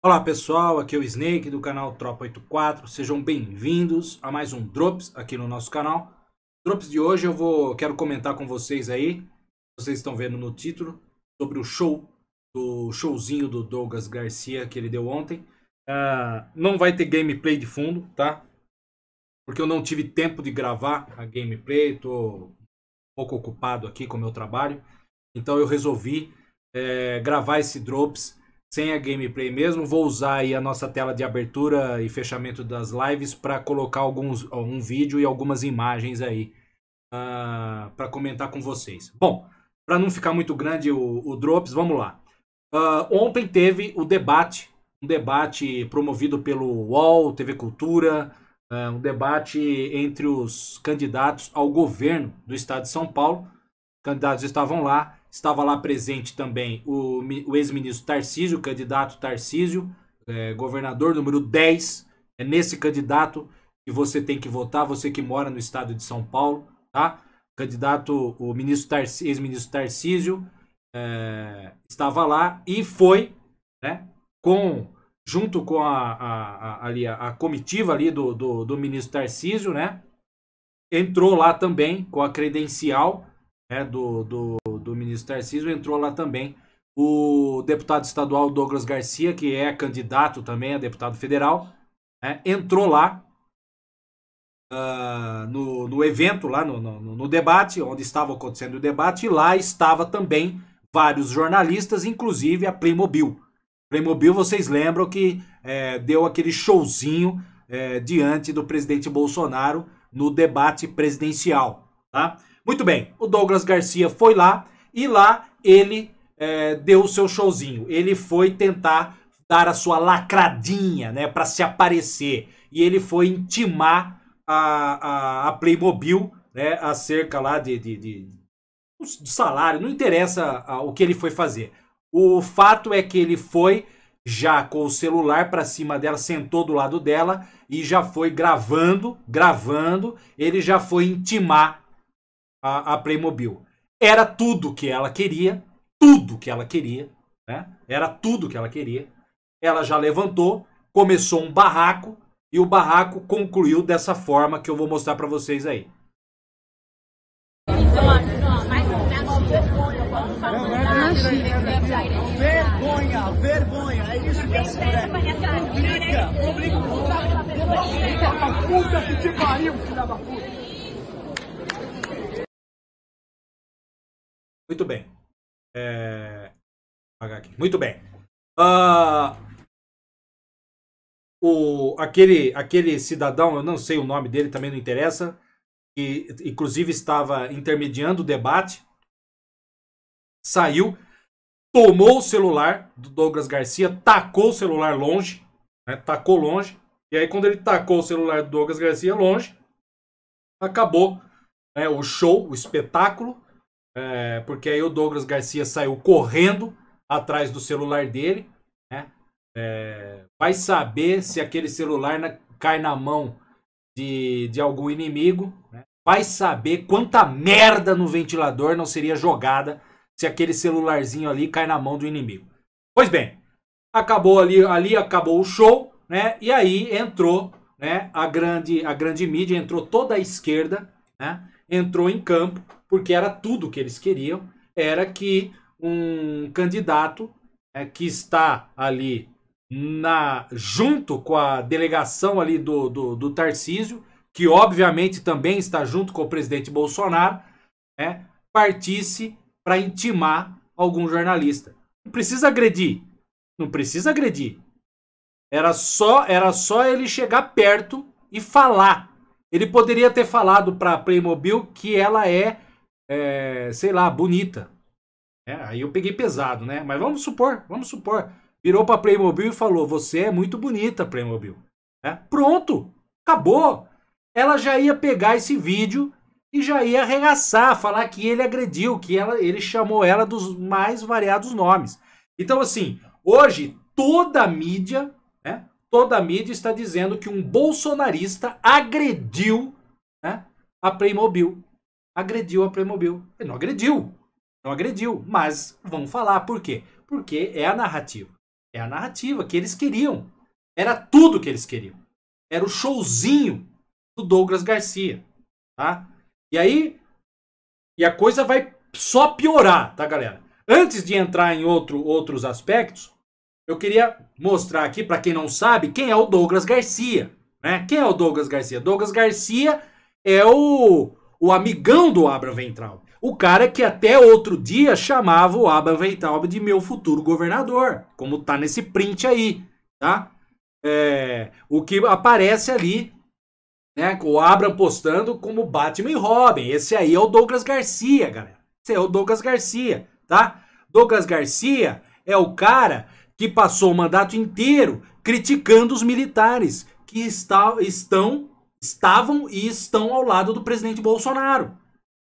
Olá pessoal, aqui é o Snake do canal Tropa 84, sejam bem-vindos a mais um Drops aqui no nosso canal. Drops de hoje eu vou quero comentar com vocês aí, vocês estão vendo no título, sobre o show, do showzinho do Douglas Garcia que ele deu ontem. Uh, não vai ter gameplay de fundo, tá? Porque eu não tive tempo de gravar a gameplay, tô um pouco ocupado aqui com o meu trabalho. Então eu resolvi é, gravar esse Drops sem a gameplay mesmo. Vou usar aí a nossa tela de abertura e fechamento das lives para colocar alguns um vídeo e algumas imagens aí uh, ah, para comentar com vocês. Bom, para não ficar muito grande o, o drops, vamos lá. Uh, ontem teve o debate, um debate promovido pelo UOL, TV Cultura, uh, um debate entre os candidatos ao governo do Estado de São Paulo. Candidatos estavam lá Estava lá presente também o, o ex-ministro Tarcísio, candidato Tarcísio, é, governador número 10. É nesse candidato que você tem que votar, você que mora no estado de São Paulo, tá? Candidato, o ministro ex-ministro Tarcísio é, estava lá e foi, né? Com, junto com a, a, ali, a, a, comitiva ali do, do, do ministro Tarcísio, né? Entrou lá também com a credencial né, do, do, do ministro Tarcísio, entrou lá também o deputado estadual Douglas Garcia, que é candidato também a deputado federal, né? entrou lá uh, no, no evento, lá no, no, no debate, onde estava acontecendo o debate, e lá estava também vários jornalistas, inclusive a Playmobil. Playmobil, vocês lembram que é, deu aquele showzinho é, diante do presidente Bolsonaro no debate presidencial, tá? Muito bem, o Douglas Garcia foi lá e lá ele é, deu o seu showzinho. Ele foi tentar dar a sua lacradinha, né, para se aparecer. E ele foi intimar a, a, a Playmobil, né, acerca lá de, de, de, de salário. Não interessa a, o que ele foi fazer. O fato é que ele foi já com o celular para cima dela, sentou do lado dela e já foi gravando, gravando, ele já foi intimar a, a Playmobil. Era tudo que ela queria, tudo que ela queria, né? Era tudo que ela queria. Ela já levantou, começou um barraco e o barraco concluiu dessa forma que eu vou mostrar para vocês aí. Vergonha, vergonha, é isso que é essa mulher publica, publica, publica, puta que te pariu, filha da puta. Muito bem. É... Muito bem. Uh, o, aquele, aquele cidadão, eu não sei o nome dele, também não interessa, que inclusive estava intermediando o debate, saiu, tomou o celular do Douglas Garcia, tacou o celular longe, né, tacou longe, e aí quando ele tacou o celular do Douglas Garcia longe, acabou né, o show, o espetáculo, é, porque aí o Douglas Garcia saiu correndo atrás do celular dele. Né? É, vai saber se aquele celular na, cai na mão de, de algum inimigo. Né? Vai saber quanta merda no ventilador não seria jogada se aquele celularzinho ali cai na mão do inimigo. Pois bem, acabou ali, ali acabou o show, né? E aí entrou, né, a grande a grande mídia, entrou toda a esquerda, né? Entrou em campo porque era tudo que eles queriam, era que um candidato é, que está ali na junto com a delegação ali do, do, do Tarcísio, que obviamente também está junto com o presidente Bolsonaro, né, partisse para intimar algum jornalista. Não precisa agredir, não precisa agredir. Era só era só ele chegar perto e falar. Ele poderia ter falado para a Playmobil que ela é é, sei lá, bonita. É, aí eu peguei pesado, né? Mas vamos supor, vamos supor. Virou pra Playmobil e falou: Você é muito bonita, Playmobil. É, pronto, acabou. Ela já ia pegar esse vídeo e já ia arregaçar, falar que ele agrediu, que ela, ele chamou ela dos mais variados nomes. Então, assim, hoje toda a mídia, né, toda a mídia está dizendo que um bolsonarista agrediu né, a Playmobil agrediu a Playmobil. Ele não agrediu, não agrediu, mas vão falar por quê? Porque é a narrativa. É a narrativa que eles queriam. Era tudo que eles queriam. Era o showzinho do Douglas Garcia, tá? E aí e a coisa vai só piorar, tá, galera? Antes de entrar em outro, outros aspectos, eu queria mostrar aqui para quem não sabe quem é o Douglas Garcia, né? Quem é o Douglas Garcia? Douglas Garcia é o o amigão do Abraham Ventral. O cara que até outro dia chamava o Abraham Ventral de meu futuro governador, como tá nesse print aí, tá? É, o que aparece ali, né? Com o Abraham postando como Batman e Robin. Esse aí é o Douglas Garcia, galera. Esse é o Douglas Garcia, tá? Douglas Garcia é o cara que passou o mandato inteiro criticando os militares que está, estão estavam e estão ao lado do presidente Bolsonaro.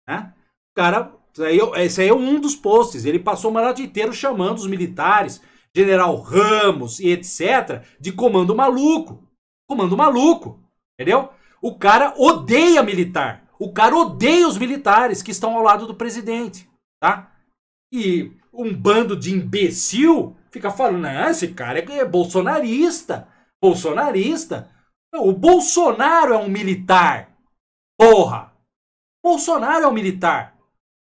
Né? O cara, é esse aí é um dos posts. Ele passou o mandato inteiro chamando os militares, general Ramos e etc., de comando maluco. Comando maluco. Entendeu? O cara odeia militar. O cara odeia os militares que estão ao lado do presidente. Tá? E um bando de imbecil fica falando: ah, esse cara é, é bolsonarista. Bolsonarista. O Bolsonaro é um militar. Porra! Bolsonaro é um militar.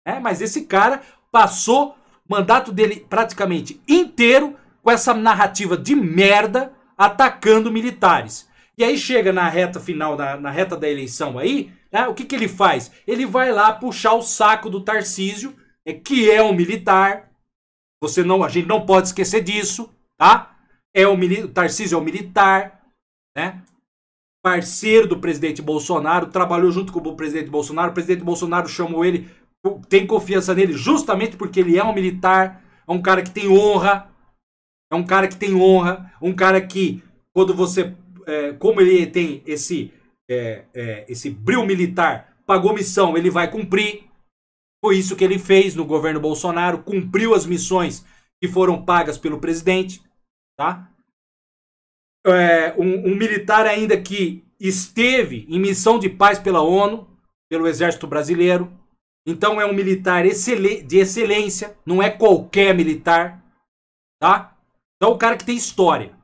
É, mas esse cara passou o mandato dele praticamente inteiro com essa narrativa de merda atacando militares. E aí chega na reta final, na, na reta da eleição aí, né, o que, que ele faz? Ele vai lá puxar o saco do Tarcísio, é, que é um militar. Você não, a gente não pode esquecer disso, tá? É o o Tarcísio é um militar, né? parceiro do presidente Bolsonaro, trabalhou junto com o presidente Bolsonaro. O presidente Bolsonaro chamou ele, tem confiança nele justamente porque ele é um militar, é um cara que tem honra, é um cara que tem honra, um cara que, quando você. É, como ele tem esse, é, é, esse brilho militar, pagou missão, ele vai cumprir. Foi isso que ele fez no governo Bolsonaro, cumpriu as missões que foram pagas pelo presidente, tá? é, um, um militar ainda que esteve em missão de paz pela ONU, pelo Exército Brasileiro. Então é um militar de excelência, não é qualquer militar, tá? Então o cara que tem história,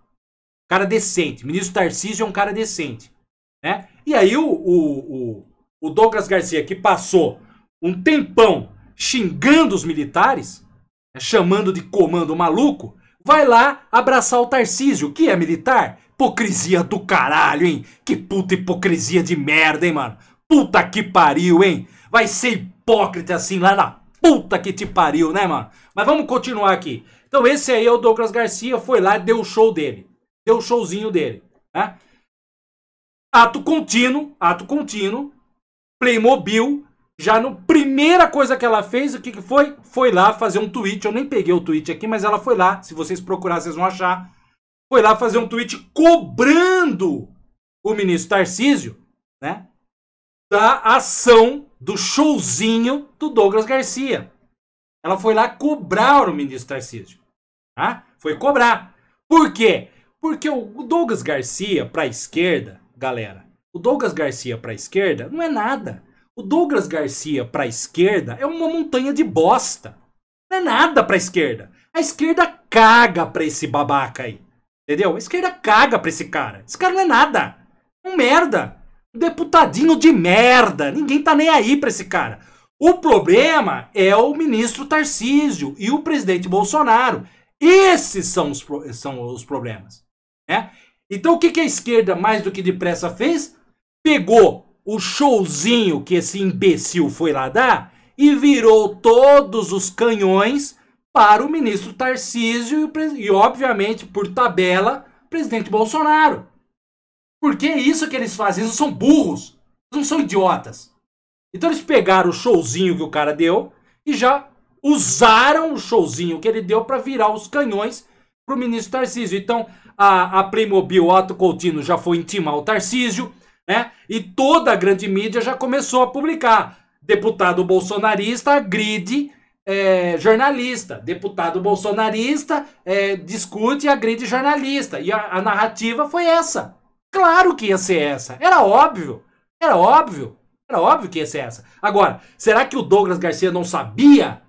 cara decente. O ministro Tarcísio é um cara decente, né? E aí o, o, o, o Douglas Garcia, que passou um tempão xingando os militares, né, chamando de comando maluco, vai lá abraçar o Tarcísio, que é militar. Hipocrisia do caralho, hein? Que puta hipocrisia de merda, hein, mano? Puta que pariu, hein? Vai ser hipócrita assim lá na puta que te pariu, né, mano? Mas vamos continuar aqui. Então esse aí é o Douglas Garcia, foi lá e deu o show dele. Deu o showzinho dele, né? Ato contínuo, ato contínuo, Playmobil já no primeira coisa que ela fez, o que, que foi? Foi lá fazer um tweet. Eu nem peguei o tweet aqui, mas ela foi lá. Se vocês procurar, vocês vão achar. Foi lá fazer um tweet cobrando o ministro Tarcísio, né? Da ação do showzinho do Douglas Garcia. Ela foi lá cobrar o ministro Tarcísio. Tá? Foi cobrar. Por quê? Porque o Douglas Garcia para a esquerda, galera, o Douglas Garcia para a esquerda não é nada. O Douglas Garcia para a esquerda é uma montanha de bosta. Não é nada para a esquerda. A esquerda caga para esse babaca aí. Entendeu? A esquerda caga para esse cara. Esse cara não é nada. É um merda. Um deputadinho de merda. Ninguém tá nem aí para esse cara. O problema é o ministro Tarcísio e o presidente Bolsonaro. Esses são os, são os problemas. Né? Então o que, que a esquerda, mais do que depressa, fez? Pegou o showzinho que esse imbecil foi lá dar e virou todos os canhões para o ministro Tarcísio e, e obviamente, por tabela, presidente Bolsonaro. Porque é isso que eles fazem, eles não são burros, eles não são idiotas. Então eles pegaram o showzinho que o cara deu e já usaram o showzinho que ele deu para virar os canhões para o ministro Tarcísio. Então a, a Playmobil Otto Coutinho já foi intimar o Tarcísio, né? E toda a grande mídia já começou a publicar. Deputado bolsonarista agride é, jornalista. Deputado bolsonarista é, discute e agride jornalista. E a, a, narrativa foi essa. Claro que ia ser essa. Era óbvio. Era óbvio. Era óbvio que ia ser essa. Agora, será que o Douglas Garcia não sabia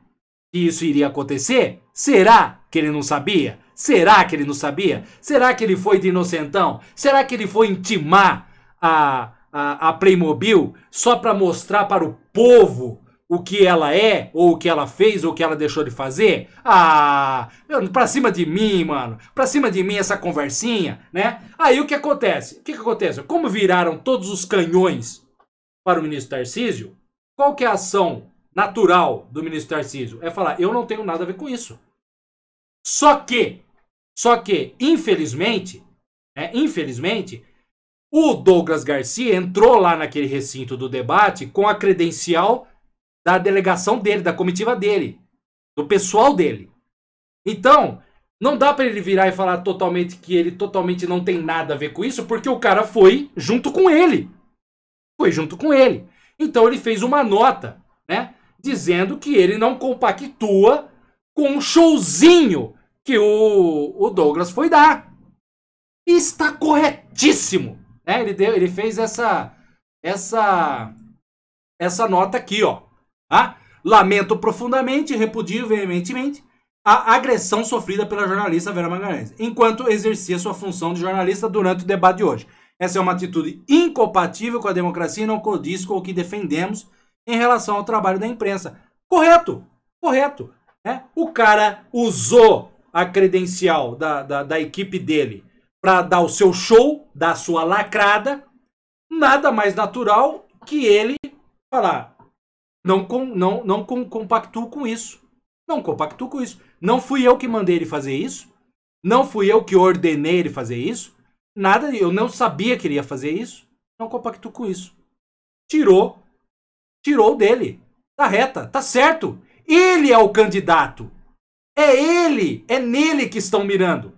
que isso iria acontecer? Será que ele não sabia? Será que ele não sabia? Será que ele foi de inocentão? Será que ele foi intimar a, a, a Playmobil só para mostrar para o povo o que ela é, ou o que ela fez, ou o que ela deixou de fazer? Ah, pra cima de mim, mano. Pra cima de mim essa conversinha, né? Aí o que acontece? O que, que acontece? Como viraram todos os canhões para o ministro Tarcísio, qual que é a ação natural do ministro Tarcísio? É falar, eu não tenho nada a ver com isso. Só que, só que, infelizmente, né, infelizmente, o Douglas Garcia entrou lá naquele recinto do debate com a credencial da delegação dele, da comitiva dele, do pessoal dele. Então, não dá para ele virar e falar totalmente que ele totalmente não tem nada a ver com isso, porque o cara foi junto com ele. Foi junto com ele. Então ele fez uma nota, né, dizendo que ele não compactua com o showzinho que o, o Douglas foi dar. E está corretíssimo. Né? Ele, deu, ele fez essa, essa, essa nota aqui, ó. Tá? Lamento profundamente, repudio veementemente a agressão sofrida pela jornalista Vera Magalhães, enquanto exercia sua função de jornalista durante o debate de hoje. Essa é uma atitude incompatível com a democracia e não condiz com o que defendemos em relação ao trabalho da imprensa. Correto, correto. Né? O cara usou a credencial da, da, da equipe dele para dar o seu show, dar a sua lacrada, nada mais natural que ele falar: não, com, não, não com, compactuo com isso. Não compactuo com isso. Não fui eu que mandei ele fazer isso. Não fui eu que ordenei ele fazer isso. Nada, eu não sabia que ele ia fazer isso. Não compactuo com isso. Tirou. Tirou dele. Tá reta, tá certo. Ele é o candidato. É ele, é nele que estão mirando.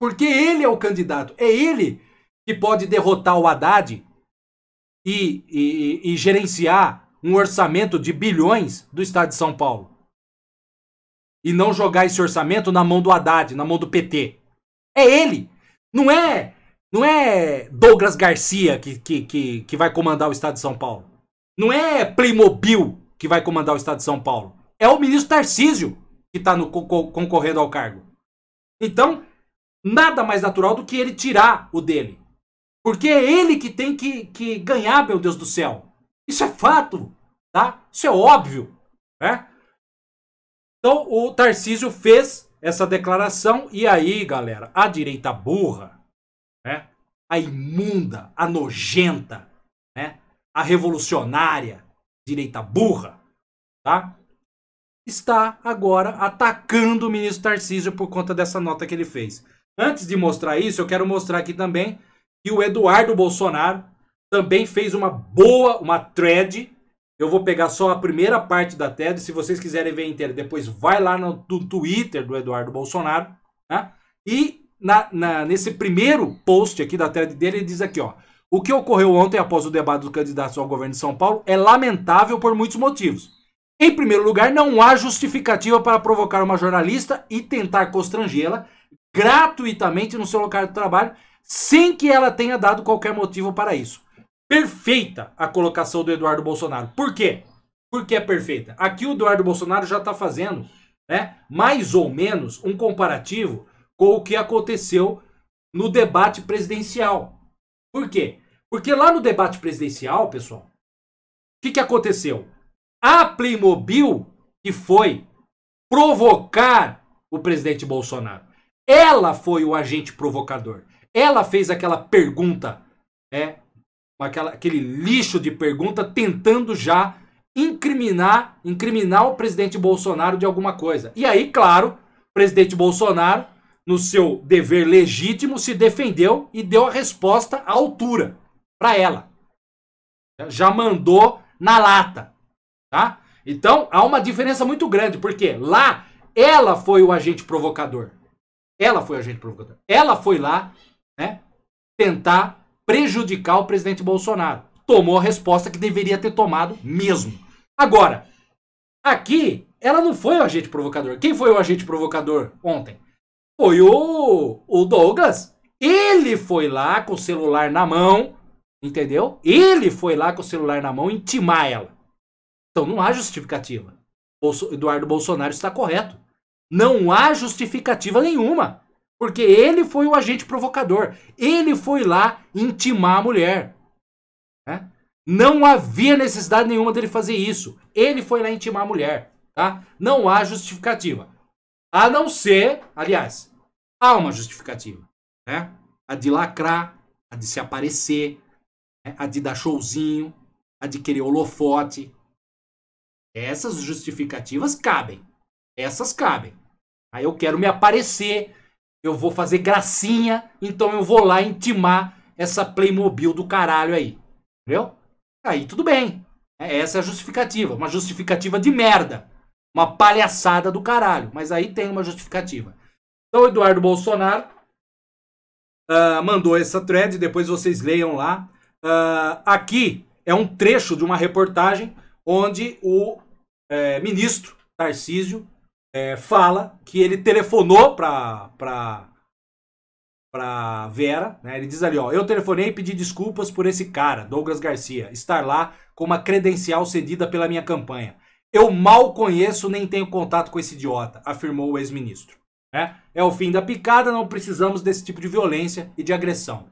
Porque ele é o candidato. É ele que pode derrotar o Haddad e, e, e gerenciar um orçamento de bilhões do estado de São Paulo. E não jogar esse orçamento na mão do Haddad, na mão do PT. É ele. Não é não é Douglas Garcia que, que, que, que, vai comandar o estado de São Paulo. Não é Playmobil que vai comandar o estado de São Paulo. É o ministro Tarcísio que está concorrendo ao cargo. Então, nada mais natural do que ele tirar o dele. Porque é ele que tem que, que ganhar, meu Deus do céu. Isso é fato, tá? Isso é óbvio, né? Então o Tarcísio fez essa declaração e aí, galera, a direita burra, né? A imunda, a nojenta, né? A revolucionária, direita burra, tá? Está agora atacando o ministro Tarcísio por conta dessa nota que ele fez. Antes de mostrar isso, eu quero mostrar aqui também que o Eduardo Bolsonaro também fez uma boa, uma thread. Eu vou pegar só a primeira parte da thread. Se vocês quiserem ver inteira, depois vai lá no, no Twitter do Eduardo Bolsonaro. Né? E na, na, nesse primeiro post aqui da thread dele, ele diz aqui, ó. O que ocorreu ontem após o debate dos candidatos ao governo de São Paulo é lamentável por muitos motivos. Em primeiro lugar, não há justificativa para provocar uma jornalista e tentar constrangê-la gratuitamente no seu local de trabalho, sem que ela tenha dado qualquer motivo para isso. Perfeita a colocação do Eduardo Bolsonaro. Por quê? Porque é perfeita. Aqui o Eduardo Bolsonaro já está fazendo, né, mais ou menos, um comparativo com o que aconteceu no debate presidencial. Por quê? Porque lá no debate presidencial, pessoal, o que, que aconteceu? A Playmobil que foi provocar o presidente Bolsonaro. Ela foi o agente provocador. Ela fez aquela pergunta, é, aquela, aquele lixo de pergunta, tentando já incriminar, incriminar o presidente Bolsonaro de alguma coisa. E aí, claro, o presidente Bolsonaro, no seu dever legítimo, se defendeu e deu a resposta à altura para ela. Já mandou na lata, tá? Então, há uma diferença muito grande, porque lá ela foi o agente provocador. Ela foi agente provocadora. Ela foi lá né, tentar prejudicar o presidente Bolsonaro. Tomou a resposta que deveria ter tomado mesmo. Agora, aqui, ela não foi o agente provocador. Quem foi o agente provocador ontem? Foi o, o Douglas. Ele foi lá com o celular na mão, entendeu? Ele foi lá com o celular na mão intimar ela. Então não há justificativa. Bolso, Eduardo Bolsonaro está correto. Não há justificativa nenhuma. Porque ele foi o agente provocador. Ele foi lá intimar a mulher. Né? Não havia necessidade nenhuma dele fazer isso. Ele foi lá intimar a mulher. Tá? Não há justificativa. A não ser, aliás, há uma justificativa. Né? A de lacrar, a de se aparecer, né? a de dar showzinho, a de querer holofote. Essas justificativas cabem. Essas cabem. Aí eu quero me aparecer, eu vou fazer gracinha, então eu vou lá intimar essa Playmobil do caralho aí. Entendeu? Aí tudo bem. Né? Essa é a justificativa. Uma justificativa de merda. Uma palhaçada do caralho. Mas aí tem uma justificativa. Então, Eduardo Bolsonaro uh, mandou essa thread, depois vocês leiam lá. Uh, aqui é um trecho de uma reportagem onde o uh, ministro Tarcísio é, fala que ele telefonou para pra, pra Vera, né? Ele diz ali, ó, eu telefonei e pedi desculpas por esse cara, Douglas Garcia, estar lá com uma credencial cedida pela minha campanha. Eu mal conheço nem tenho contato com esse idiota, afirmou o ex-ministro. É, é o fim da picada, não precisamos desse tipo de violência e de agressão.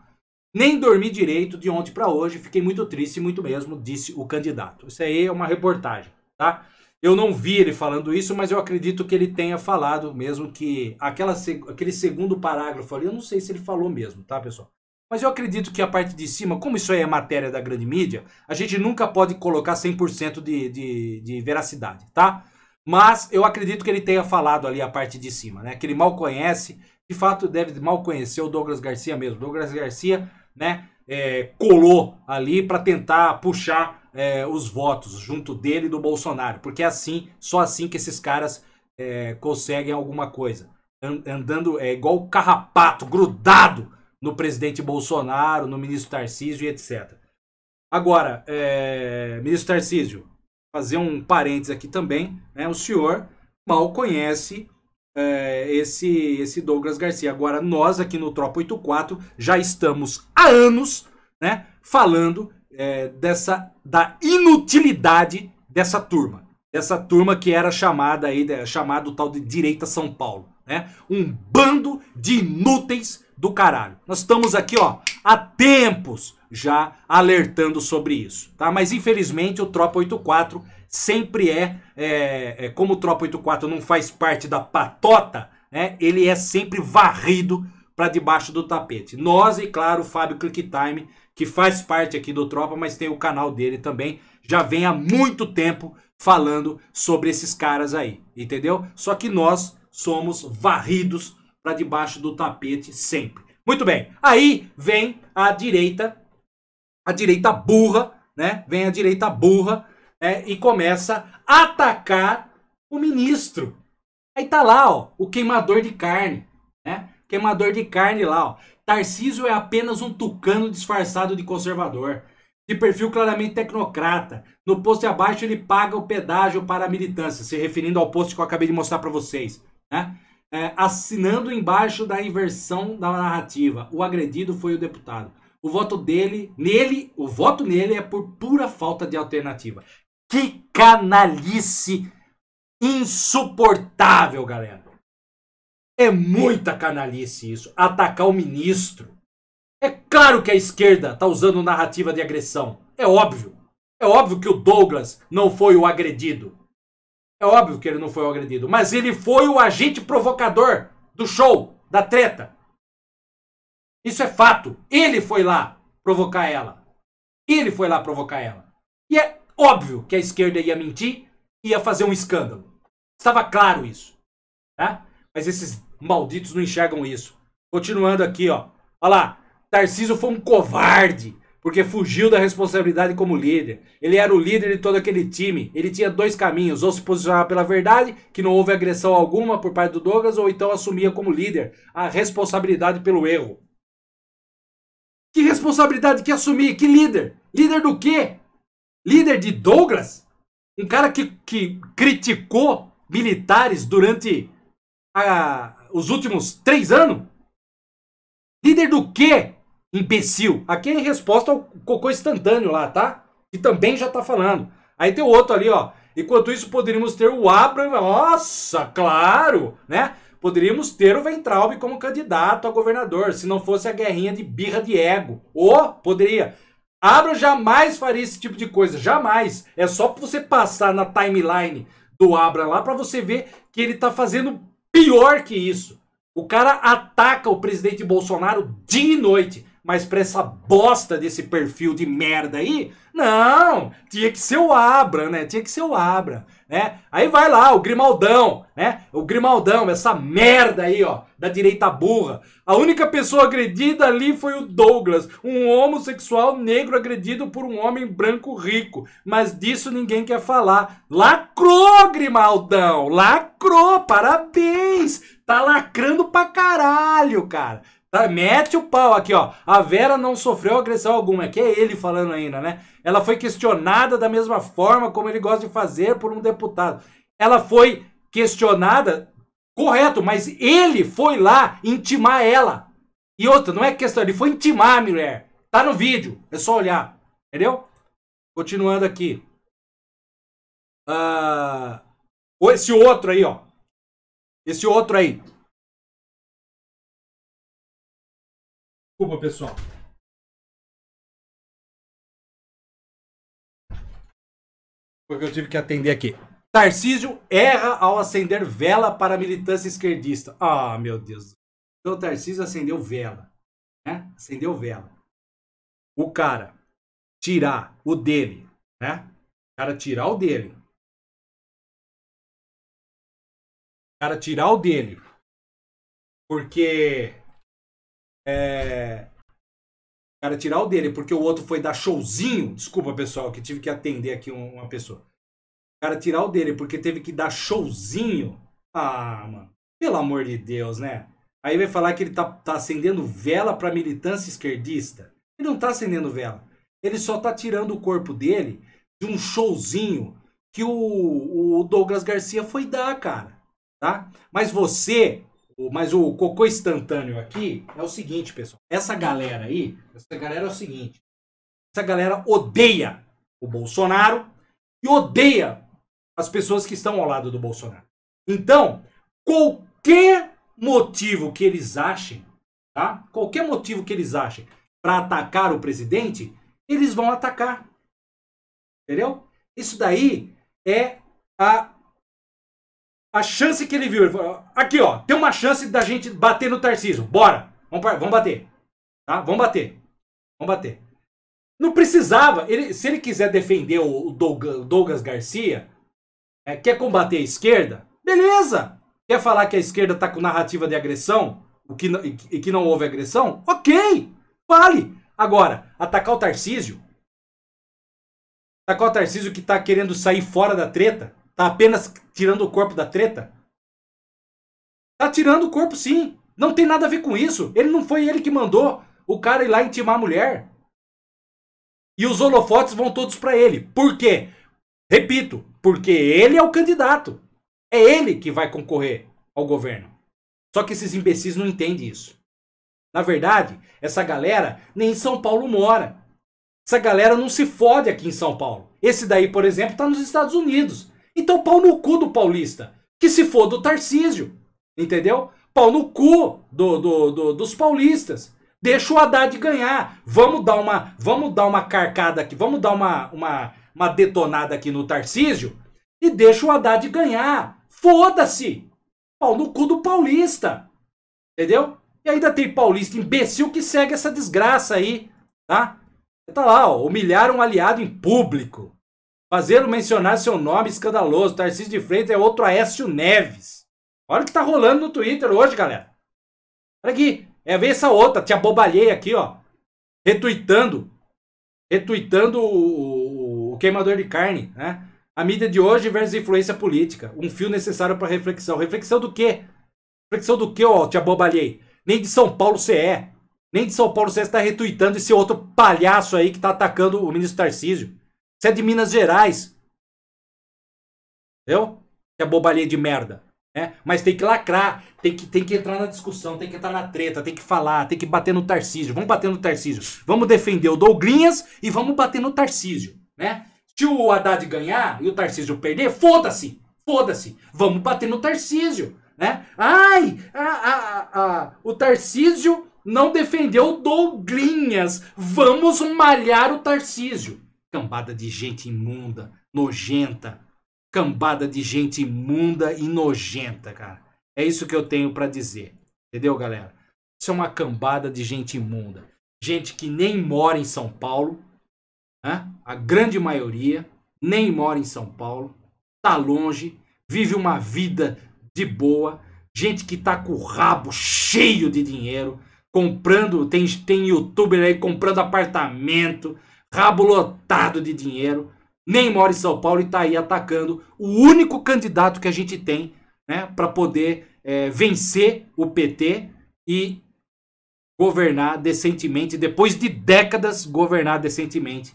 Nem dormi direito de ontem para hoje, fiquei muito triste, muito mesmo, disse o candidato. Isso aí é uma reportagem, tá? Eu não vi ele falando isso, mas eu acredito que ele tenha falado mesmo que aquela, aquele segundo parágrafo ali, eu não sei se ele falou mesmo, tá, pessoal? Mas eu acredito que a parte de cima, como isso aí é matéria da grande mídia, a gente nunca pode colocar 100% de, de, de veracidade, tá? Mas eu acredito que ele tenha falado ali a parte de cima, né? Que ele mal conhece, de fato deve mal conhecer o Douglas Garcia mesmo. Douglas Garcia, né, é, colou ali para tentar puxar é, os votos junto dele e do Bolsonaro, porque é assim, só assim que esses caras é, conseguem alguma coisa. Andando é, igual o carrapato, grudado no presidente Bolsonaro, no ministro Tarcísio e etc. Agora, é, ministro Tarcísio, fazer um parênteses aqui também, né, o senhor mal conhece é, esse, esse Douglas Garcia. Agora, nós aqui no Tropa 84 já estamos há anos né, falando é, dessa da inutilidade dessa turma, dessa turma que era chamada aí né, chamado tal de direita São Paulo, né? Um bando de inúteis do caralho. Nós estamos aqui, ó, há tempos já alertando sobre isso, tá? Mas infelizmente o Tropa 84 sempre é, é, é como o Tropa 84 não faz parte da patota, né? Ele é sempre varrido para debaixo do tapete. Nós e, claro, o Fábio Clicktime, que faz parte aqui do Tropa, mas tem o canal dele também. Já vem há muito tempo falando sobre esses caras aí, entendeu? Só que nós somos varridos para debaixo do tapete sempre. Muito bem. Aí vem a direita, a direita burra, né? Vem a direita burra né? e começa a atacar o ministro. Aí tá lá, ó, o queimador de carne, né? queimador de carne lá, ó. Tarcísio é apenas um tucano disfarçado de conservador. De perfil claramente tecnocrata. No posto abaixo ele paga o pedágio para a militância, se referindo ao posto que eu acabei de mostrar para vocês. Né? É, assinando embaixo da inversão da narrativa. O agredido foi o deputado. O voto dele, nele, o voto nele é por pura falta de alternativa. Que canalice insuportável, galera. É muita canalice isso. Atacar o ministro. É claro que a esquerda está usando narrativa de agressão. É óbvio. É óbvio que o Douglas não foi o agredido. É óbvio que ele não foi o agredido. Mas ele foi o agente provocador do show, da treta. Isso é fato. Ele foi lá provocar ela. Ele foi lá provocar ela. E é óbvio que a esquerda ia mentir, ia fazer um escândalo. Estava claro isso. Tá? Mas esses Malditos não enxergam isso. Continuando aqui, ó. Olha lá. Tarcísio foi um covarde, porque fugiu da responsabilidade como líder. Ele era o líder de todo aquele time. Ele tinha dois caminhos: ou se posicionar pela verdade, que não houve agressão alguma por parte do Douglas, ou então assumia como líder a responsabilidade pelo erro. Que responsabilidade que assumir? Que líder? Líder do quê? Líder de Douglas? Um cara que, que criticou militares durante a, os últimos três anos? Líder do quê, imbecil? Aqui é em resposta ao cocô instantâneo lá, tá? Que também já tá falando. Aí tem o outro ali, ó. Enquanto isso, poderíamos ter o Abraham. Nossa, claro, né? Poderíamos ter o Ventralbe como candidato a governador, se não fosse a guerrinha de birra de ego. Ou poderia. Abra jamais faria esse tipo de coisa, jamais. É só você passar na timeline do Abra lá para você ver que ele tá fazendo Pior que isso, o cara ataca o presidente Bolsonaro dia e noite, mas pra essa bosta desse perfil de merda aí, não, tinha que ser o Abra, né? Tinha que ser o Abra, né? Aí vai lá o Grimaldão, né? O Grimaldão, essa merda aí, ó, da direita burra. A única pessoa agredida ali foi o Douglas, um homossexual negro agredido por um homem branco rico. Mas disso ninguém quer falar. Lacrou, Grimaldão! Lacrou! Parabéns! Tá lacrando pra caralho, cara. Tá? Mete o pau aqui, ó. A Vera não sofreu agressão alguma, é que é ele falando ainda, né? Ela foi questionada da mesma forma como ele gosta de fazer por um deputado. Ela foi questionada, correto, mas ele foi lá intimar ela. E outra, não é questão, ele foi intimar a mulher. Tá no vídeo, é só olhar. Entendeu? Continuando aqui. Uh, esse outro aí, ó. Esse outro aí. Desculpa, pessoal. Porque eu tive que atender aqui. Tarcísio erra ao acender vela para a militância esquerdista. Ah, meu Deus. Então, Tarcísio acendeu vela. Né? Acendeu vela. O cara tirar o dele, né? O cara tirar o dele. O cara tirar o dele. Porque é, o cara tirar o dele, porque o outro foi dar showzinho. Desculpa, pessoal, que tive que atender aqui uma pessoa. O cara tirar o dele, porque teve que dar showzinho. Ah, mano. Pelo amor de Deus, né? Aí vai falar que ele tá, tá acendendo vela pra militância esquerdista. Ele não tá acendendo vela. Ele só tá tirando o corpo dele de um showzinho que o, o Douglas Garcia foi dar, cara. Tá? Mas você mas o cocô instantâneo aqui é o seguinte, pessoal. Essa galera aí, essa galera é o seguinte. Essa galera odeia o Bolsonaro e odeia as pessoas que estão ao lado do Bolsonaro. Então, qualquer motivo que eles achem, tá? Qualquer motivo que eles achem para atacar o presidente, eles vão atacar. Entendeu? Isso daí é a a chance que ele viu, ele falou, aqui ó, tem uma chance da gente bater no Tarcísio, bora, vamos, vamos bater, tá? Vamos bater, vamos bater. Não precisava, ele, se ele quiser defender o, Douglas Garcia, é, quer combater a esquerda, beleza. Quer falar que a esquerda tá com narrativa de agressão o que e que não houve agressão, ok, fale. Agora, atacar o Tarcísio, atacar o Tarcísio que tá querendo sair fora da treta, Tá apenas tirando o corpo da treta? Tá tirando o corpo sim. Não tem nada a ver com isso. Ele não foi ele que mandou o cara ir lá intimar a mulher. E os holofotes vão todos para ele. Por quê? Repito, porque ele é o candidato. É ele que vai concorrer ao governo. Só que esses imbecis não entendem isso. Na verdade, essa galera nem em São Paulo mora. Essa galera não se fode aqui em São Paulo. Esse daí, por exemplo, está nos Estados Unidos. Então, pau no cu do paulista. Que se for do Tarcísio. Entendeu? Pau no cu do, do, do, dos paulistas. Deixa o Haddad ganhar. Vamos dar uma, vamos dar uma carcada aqui, vamos dar uma, uma, uma detonada aqui no Tarcísio e deixa o Haddad ganhar. Foda-se! Pau no cu do paulista. Entendeu? E ainda tem paulista imbecil que segue essa desgraça aí, tá? Tá lá, ó, humilhar um aliado em público. Fazer mencionar seu nome escandaloso. Tarcísio de Freitas é outro Aécio Neves. Olha o que tá rolando no Twitter hoje, galera. Olha aqui. É ver essa outra. Te abobalhei aqui, ó. Retuitando. Retuitando o, o, o queimador de carne, né? A mídia de hoje versus influência política. Um fio necessário para reflexão. Reflexão do quê? Reflexão do quê, ó? Te abobalhei. Nem de São Paulo você é. Nem de São Paulo é, você está retuitando esse outro palhaço aí que está atacando o ministro Tarcísio. Você é de Minas Gerais. Entendeu? Que é bobalha de merda. Né? Mas tem que lacrar, tem que, tem que entrar na discussão, tem que entrar na treta, tem que falar, tem que bater no Tarcísio. Vamos bater no Tarcísio. Vamos defender o Douglinhas e vamos bater no Tarcísio, né? Se o Haddad ganhar e o Tarcísio perder, foda-se, foda-se. Vamos bater no Tarcísio, né? Ai, a, a, a, o Tarcísio não defendeu o Douglinhas. Vamos malhar o Tarcísio. Cambada de gente imunda, nojenta. Cambada de gente imunda e nojenta, cara. É isso que eu tenho para dizer. Entendeu, galera? Isso é uma cambada de gente imunda. Gente que nem mora em São Paulo, né? a grande maioria nem mora em São Paulo, tá longe, vive uma vida de boa, gente que tá com o rabo cheio de dinheiro, comprando, tem, tem youtuber aí comprando apartamento, rabo lotado de dinheiro, nem mora em São Paulo e está aí atacando o único candidato que a gente tem né, para poder é, vencer o PT e governar decentemente, depois de décadas, governar decentemente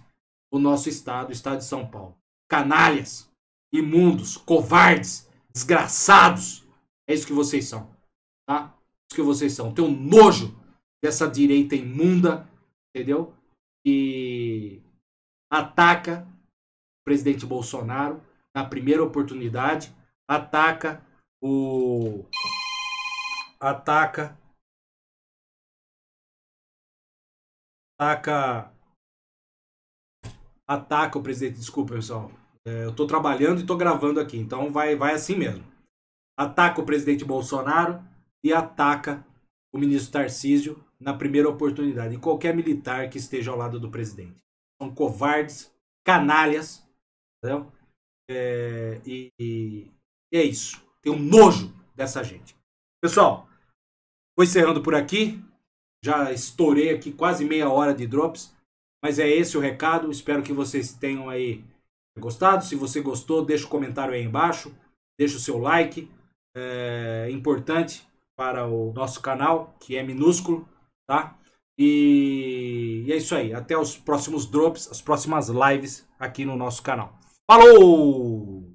o nosso estado, o estado de São Paulo. Canalhas, imundos, covardes, desgraçados. É isso que vocês são, tá? É isso que vocês são. Tenho nojo dessa direita imunda, entendeu? que ataca o presidente Bolsonaro na primeira oportunidade, ataca o ataca ataca ataca o presidente, desculpa, pessoal. É, eu estou trabalhando e estou gravando aqui, então vai vai assim mesmo. Ataca o presidente Bolsonaro e ataca o ministro Tarcísio na primeira oportunidade. E qualquer militar que esteja ao lado do presidente. São covardes, canalhas, entendeu? É, e, e, é isso. Tenho um nojo dessa gente. Pessoal, vou encerrando por aqui. Já estourei aqui quase meia hora de drops. Mas é esse o recado. Espero que vocês tenham aí gostado. Se você gostou, deixa o comentário aí embaixo. Deixa o seu like. É importante para o nosso canal, que é minúsculo tá? E, e é isso aí. Até os próximos drops, as próximas lives aqui no nosso canal. Falou!